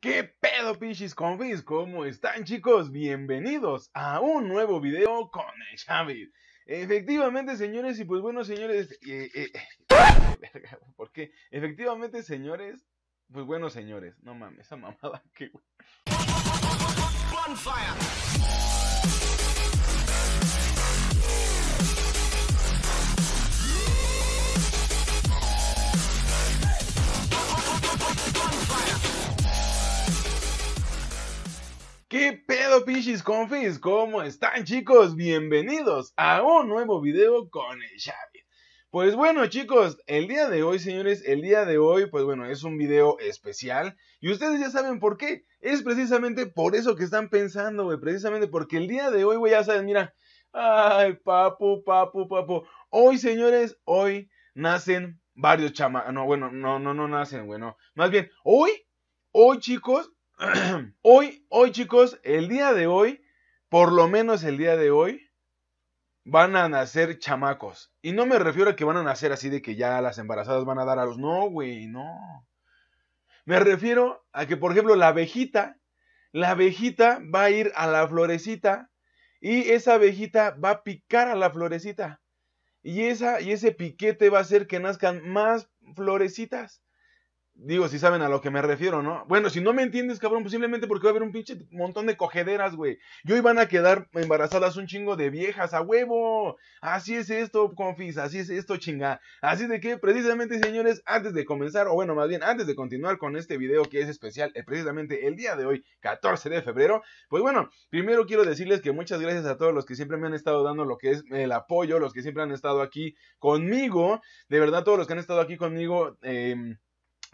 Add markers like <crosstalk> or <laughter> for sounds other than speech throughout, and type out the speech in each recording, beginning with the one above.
¿Qué pedo pichis confis? ¿Cómo están chicos? Bienvenidos a un nuevo video con el Xavi. Efectivamente señores y pues bueno señores... Eh, eh, <laughs> porque efectivamente señores... Pues bueno señores, no mames, esa mamada <laughs> que... Confis, ¿cómo están chicos? Bienvenidos a un nuevo video con el Xavi. Pues bueno chicos, el día de hoy señores, el día de hoy pues bueno es un video especial y ustedes ya saben por qué, es precisamente por eso que están pensando güey, precisamente porque el día de hoy güey ya saben, mira, ay papu, papu, papu, hoy señores, hoy nacen varios chama, no bueno, no, no, no nacen güey, no, más bien, hoy, hoy chicos... <clears throat> chicos, el día de hoy, por lo menos el día de hoy, van a nacer chamacos. Y no me refiero a que van a nacer así de que ya las embarazadas van a dar a los... No, güey, no. Me refiero a que, por ejemplo, la vejita la abejita va a ir a la florecita y esa abejita va a picar a la florecita. Y, esa, y ese piquete va a hacer que nazcan más florecitas. Digo, si saben a lo que me refiero, ¿no? Bueno, si no me entiendes, cabrón, posiblemente pues porque va a haber un pinche montón de cogederas, güey. Y hoy van a quedar embarazadas un chingo de viejas, a huevo. Así es esto, confis, así es esto, chinga. Así de que, precisamente, señores, antes de comenzar, o bueno, más bien, antes de continuar con este video que es especial, eh, precisamente el día de hoy, 14 de febrero, pues bueno, primero quiero decirles que muchas gracias a todos los que siempre me han estado dando lo que es el apoyo, los que siempre han estado aquí conmigo. De verdad, todos los que han estado aquí conmigo, eh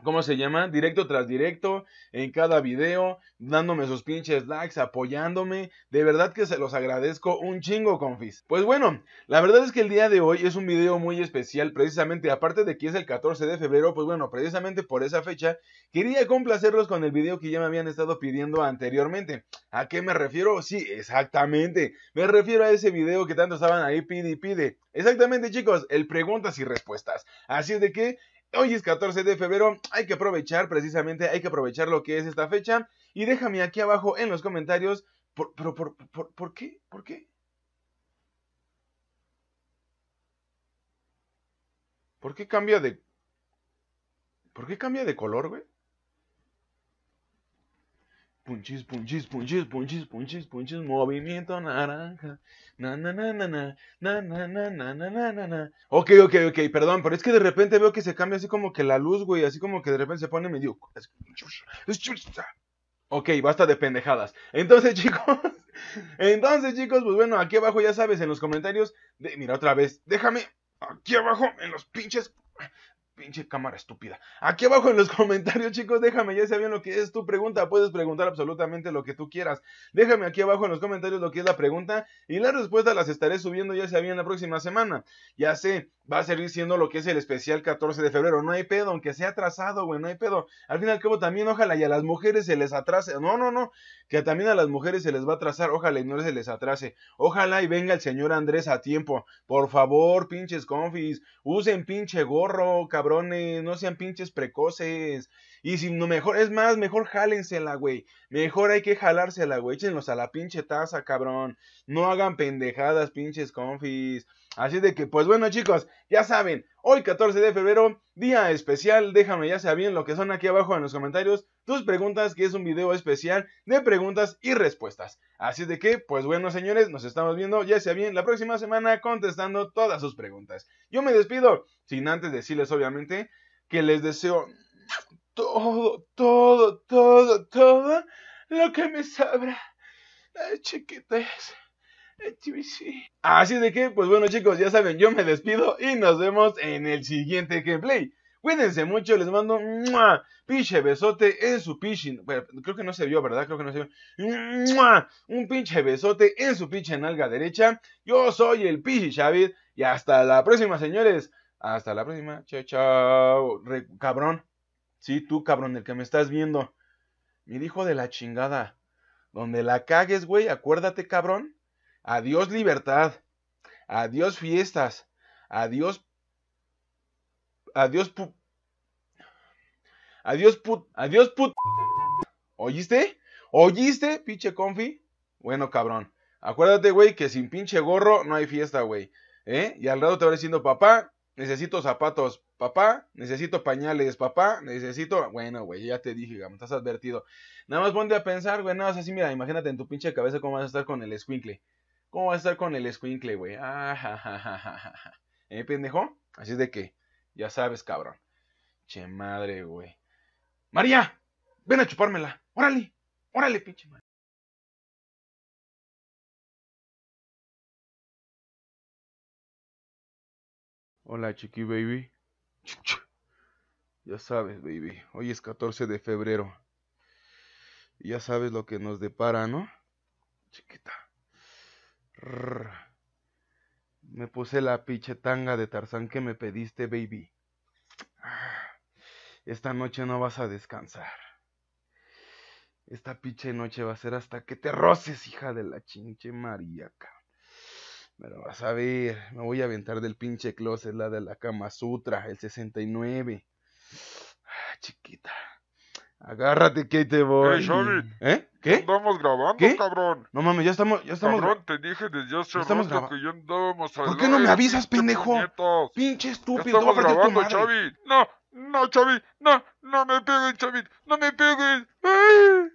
¿Cómo se llama? Directo tras directo, en cada video, dándome sus pinches likes, apoyándome. De verdad que se los agradezco un chingo, confis. Pues bueno, la verdad es que el día de hoy es un video muy especial, precisamente, aparte de que es el 14 de febrero, pues bueno, precisamente por esa fecha, quería complacerlos con el video que ya me habían estado pidiendo anteriormente. ¿A qué me refiero? Sí, exactamente. Me refiero a ese video que tanto estaban ahí pide y pide. Exactamente, chicos, el preguntas y respuestas. Así es de que Hoy es 14 de febrero, hay que aprovechar precisamente, hay que aprovechar lo que es esta fecha. Y déjame aquí abajo en los comentarios, por, por, por, ¿por qué? ¿Por qué? ¿Por qué cambia de... ¿Por qué cambia de color, güey? Punchis, punchis, punchis, punchis, punchis, punchis, movimiento naranja. Na, na, na, na, na, na, na, na, na, na, na, na, Ok, ok, ok, perdón, pero es que de repente veo que se cambia así como que la luz, güey, así como que de repente se pone medio... Ok, basta de pendejadas. Entonces, chicos, entonces, chicos, pues bueno, aquí abajo ya sabes, en los comentarios, mira otra vez, déjame aquí abajo en los pinches Pinche cámara estúpida. Aquí abajo en los <laughs> comentarios, chicos, déjame, ya saben lo que es tu pregunta. Puedes preguntar absolutamente lo que tú quieras. Déjame aquí abajo en los comentarios lo que es la pregunta y las respuestas las estaré subiendo, ya sabían, la próxima semana. Ya sé, va a seguir siendo lo que es el especial 14 de febrero. No hay pedo, aunque sea atrasado, güey, no hay pedo. Al fin y al cabo, también, ojalá y a las mujeres se les atrase. No, no, no, que también a las mujeres se les va a atrasar. Ojalá y no se les atrase. Ojalá y venga el señor Andrés a tiempo. Por favor, pinches confis, usen pinche gorro, cabrón cabrones, no sean pinches precoces. Y si no mejor, es más, mejor la güey. Mejor hay que jalársela, güey. Échenlos a la pinche taza, cabrón. No hagan pendejadas, pinches confis. Así de que, pues bueno chicos, ya saben, hoy 14 de febrero, día especial, déjame ya sea bien lo que son aquí abajo en los comentarios tus preguntas, que es un video especial de preguntas y respuestas. Así de que, pues bueno señores, nos estamos viendo ya sea bien la próxima semana contestando todas sus preguntas. Yo me despido, sin antes decirles obviamente que les deseo todo, todo, todo, todo lo que me sabrá la <laughs> Así de que, pues bueno chicos, ya saben, yo me despido y nos vemos en el siguiente gameplay. Cuídense mucho, les mando un pinche besote en su pinche... creo que no se vio, ¿verdad? Creo que no Un pinche besote en su pinche nalga derecha. Yo soy el pinche Chávez y hasta la próxima, señores. Hasta la próxima. Chao, chao. cabrón. Sí, tú, cabrón, el que me estás viendo. Mi hijo de la chingada. Donde la cagues, güey, acuérdate, cabrón, Adiós libertad. Adiós fiestas. Adiós. Adiós pu. Adiós put. Adiós put. ¿oyiste? ¿Oíste, pinche confi? Bueno, cabrón. Acuérdate, güey, que sin pinche gorro no hay fiesta, güey. ¿Eh? Y al rato te va diciendo, papá, necesito zapatos, papá, necesito pañales, papá, necesito... Bueno, güey, ya te dije, me estás advertido. Nada más ponte a pensar, güey, nada más así, mira, imagínate en tu pinche cabeza cómo vas a estar con el escuincle. ¿Cómo va a estar con el squinkle, güey? ¿Eh, pendejo? Así es de que, ya sabes, cabrón. Che madre, güey. María, ven a chupármela. Órale, órale, pinche madre. Hola, chiqui baby. Ya sabes, baby. Hoy es 14 de febrero. Ya sabes lo que nos depara, ¿no? Chiquita. Me puse la pinche tanga de Tarzán que me pediste, baby. Ah, esta noche no vas a descansar. Esta pinche noche va a ser hasta que te roces, hija de la chinche maríaca. Pero vas a ver, me voy a aventar del pinche closet, la de la cama Sutra, el 69. Ah, chiquita. Agárrate que te voy. ¿Eh? ¿Qué? Estamos grabando, ¿Qué? cabrón. No mames, ya estamos, ya estamos. Cabrón, te dije desde hace estamos rato que ya andábamos a ¿Por qué no me avisas, pendejo? Pinche estúpido, ya estamos grabando, Chavi. No, no, Chavi, no, no me peguen, Chavi, no me peguen. ¡Ay!